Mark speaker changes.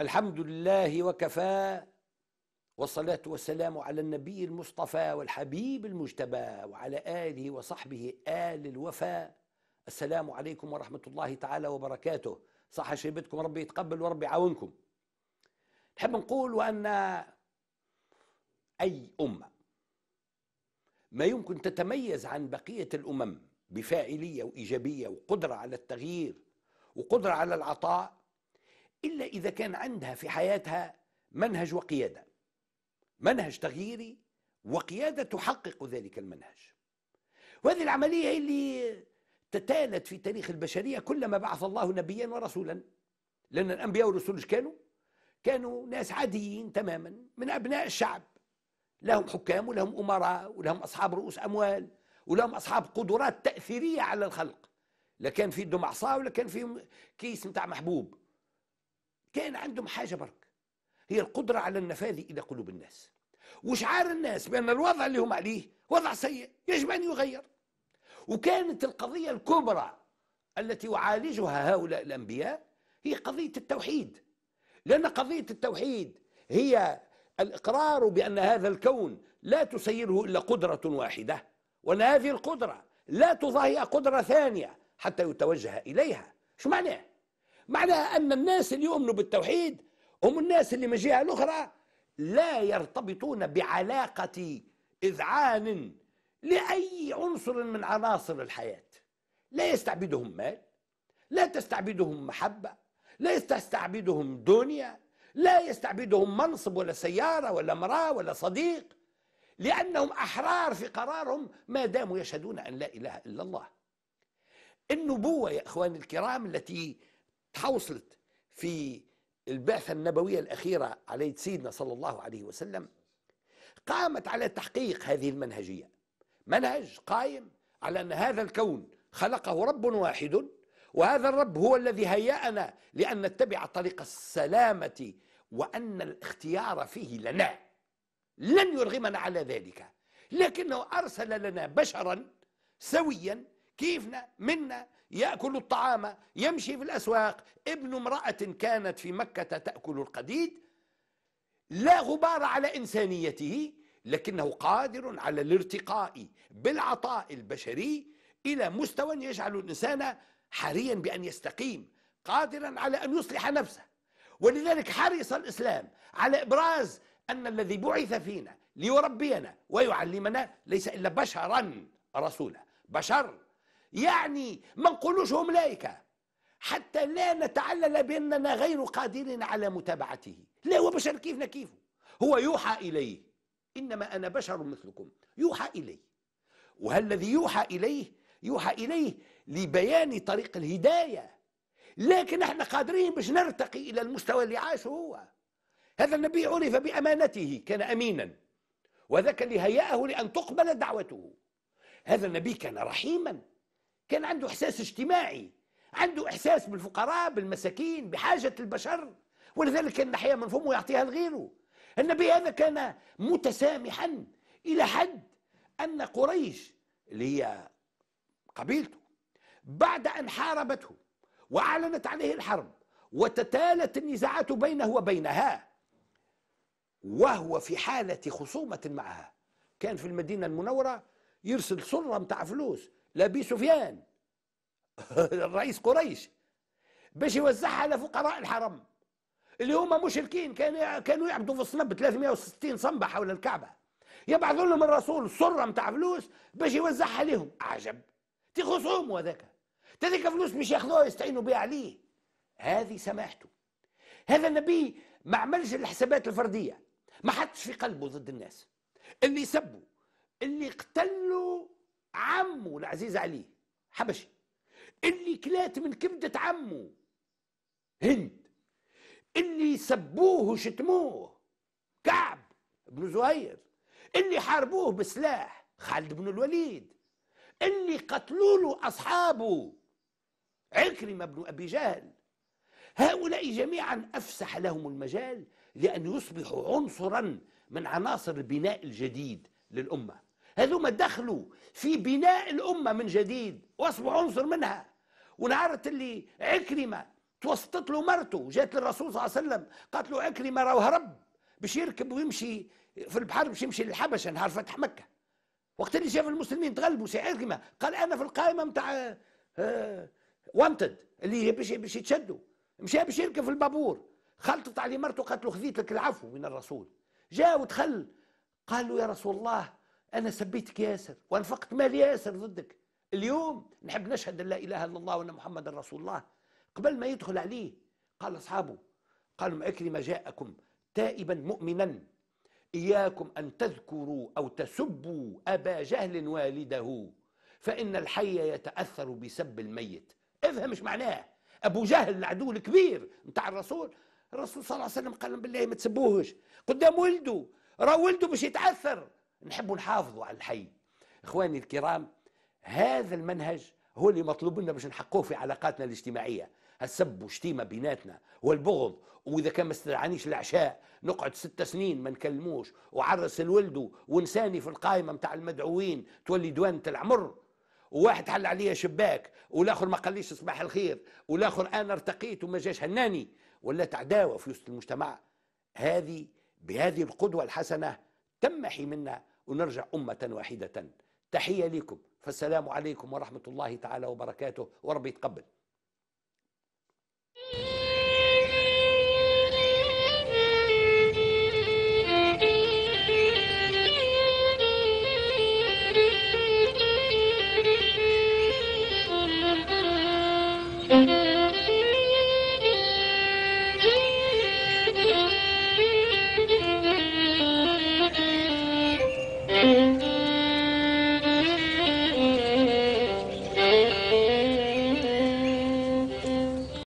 Speaker 1: الحمد لله وكفى والصلاة والسلام على النبي المصطفى والحبيب المجتبى وعلى آله وصحبه آل الوفاء السلام عليكم ورحمة الله تعالى وبركاته صح شيبتكم ربي يتقبل وربي يعاونكم نحب نقول وأن أي أمة ما يمكن تتميز عن بقية الأمم بفاعلية وإيجابية وقدرة على التغيير وقدرة على العطاء إلا إذا كان عندها في حياتها منهج وقيادة منهج تغييري وقيادة تحقق ذلك المنهج وهذه العملية اللي تتالت في تاريخ البشرية كلما بعث الله نبيا ورسولا لأن الأنبياء والرسل كانوا كانوا ناس عاديين تماما من أبناء الشعب لهم حكام ولهم أمراء ولهم أصحاب رؤوس أموال ولهم أصحاب قدرات تأثيرية على الخلق لا كان في ايدهم عصا ولا كان فيهم كيس نتاع محبوب كان عندهم حاجة برك هي القدرة على النفاذ إلى قلوب الناس وشعار الناس بأن الوضع اللي هم عليه وضع سيء يجب أن يغير وكانت القضية الكبرى التي يعالجها هؤلاء الأنبياء هي قضية التوحيد لأن قضية التوحيد هي الإقرار بأن هذا الكون لا تسيره إلا قدرة واحدة وأن هذه القدرة لا تضاهي قدرة ثانية حتى يتوجه إليها شو معناه؟ معناها أن الناس اللي يؤمنوا بالتوحيد هم الناس اللي من جهة الأخرى لا يرتبطون بعلاقة إذعان لأي عنصر من عناصر الحياة لا يستعبدهم مال لا تستعبدهم محبة لا تستعبدهم دنيا لا يستعبدهم منصب ولا سيارة ولا امرأة ولا صديق لأنهم أحرار في قرارهم ما داموا يشهدون أن لا إله إلا الله النبوة يا إخواني الكرام التي تحوصلت في البعثة النبوية الأخيرة على سيدنا صلى الله عليه وسلم قامت على تحقيق هذه المنهجية منهج قائم على أن هذا الكون خلقه رب واحد وهذا الرب هو الذي هيأنا لأن نتبع طريق السلامة وأن الاختيار فيه لنا لن يرغمنا على ذلك لكنه أرسل لنا بشرا سويا كيفنا منا يأكل الطعام يمشي في الأسواق ابن امرأة كانت في مكة تأكل القديد لا غبار على إنسانيته لكنه قادر على الارتقاء بالعطاء البشري إلى مستوى يجعل الإنسان حريا بأن يستقيم قادرا على أن يصلح نفسه ولذلك حرص الإسلام على إبراز أن الذي بعث فينا ليربينا ويعلمنا ليس إلا بشرا رسولا بشر يعني ما نقولوش هم ملائكة حتى لا نتعلل بأننا غير قادرين على متابعته لا هو بشر كيفنا كيفه هو يوحى إليه إنما أنا بشر مثلكم يوحى إليه وهل الذي يوحى إليه يوحى إليه لبيان طريق الهداية لكن احنا قادرين باش نرتقي إلى المستوى اللي عاشه هو هذا النبي عرف بأمانته كان أمينا وذاك اللي هيأه لأن تقبل دعوته هذا النبي كان رحيما كان عنده إحساس اجتماعي عنده إحساس بالفقراء بالمساكين بحاجة البشر ولذلك كان يحيا من فمه يعطيها لغيره النبي هذا كان متسامحا إلى حد أن قريش اللي هي قبيلته بعد أن حاربته وأعلنت عليه الحرب وتتالت النزاعات بينه وبينها وهو في حالة خصومة معها كان في المدينة المنورة يرسل سرة متاع فلوس لابي سفيان رئيس قريش باش يوزعها على فقراء الحرم اللي هما مشركين كانوا كانوا يعبدوا في الصنب 360 صنبه حول الكعبه يبعث لهم الرسول سره متاع فلوس باش يوزعها لهم عجب خصوم هذاك تذيك فلوس مش ياخذوها يستعينوا بها عليه هذه سماحته هذا النبي ما عملش الحسابات الفرديه ما حطش في قلبه ضد الناس اللي سبوا اللي قتلوا عمه العزيز عليه حبشي اللي كلات من كبدة عمه هند اللي سبوه وشتموه كعب بن زهير اللي حاربوه بسلاح خالد بن الوليد اللي قتلوا له أصحابه عكرمة بن أبي جهل هؤلاء جميعا أفسح لهم المجال لأن يصبحوا عنصرا من عناصر البناء الجديد للأمة هذوما دخلوا في بناء الأمة من جديد وأصبحوا عنصر منها ونعرفت اللي عكرمة توسطت له مرته جات للرسول صلى الله عليه وسلم قالت له عكرمة راه هرب باش يركب ويمشي في البحر باش يمشي للحبشة نهار فتح مكة وقت اللي شاف المسلمين تغلبوا سي عكرمة قال أنا في القائمة نتاع آه، وانتد اللي باش باش يتشدوا مشى باش يركب في البابور خلطت عليه مرته قالت له خذيت لك العفو من الرسول جاء ودخل قال له يا رسول الله انا سبيتك ياسر وانفقت مال ياسر ضدك اليوم نحب نشهد ان لا اله الا الله وان محمد رسول الله قبل ما يدخل عليه قال اصحابه قالوا اكرم جاءكم تائبا مؤمنا اياكم ان تذكروا او تسبوا ابا جهل والده فان الحي يتاثر بسب الميت افهم ايش معناه ابو جهل العدو الكبير نتاع الرسول الرسول صلى الله عليه وسلم قال بالله ما تسبوهش قدام ولده راه ولده باش يتاثر نحبوا نحافظوا على الحي اخواني الكرام هذا المنهج هو اللي مطلوب منا باش نحقوه في علاقاتنا الاجتماعيه السب وشتيمه بيناتنا والبغض واذا كان ما استدعانيش العشاء نقعد ست سنين ما نكلموش وعرس الولد ونساني في القائمه نتاع المدعوين تولي دوانه العمر وواحد حل عليا شباك والاخر ما قاليش صباح الخير والاخر انا ارتقيت وما جاش هناني ولا تعداوه في وسط المجتمع هذه بهذه القدوه الحسنه تم منا ونرجع أمة واحدة تحية لكم فالسلام عليكم ورحمة الله تعالى وبركاته وربي يتقبل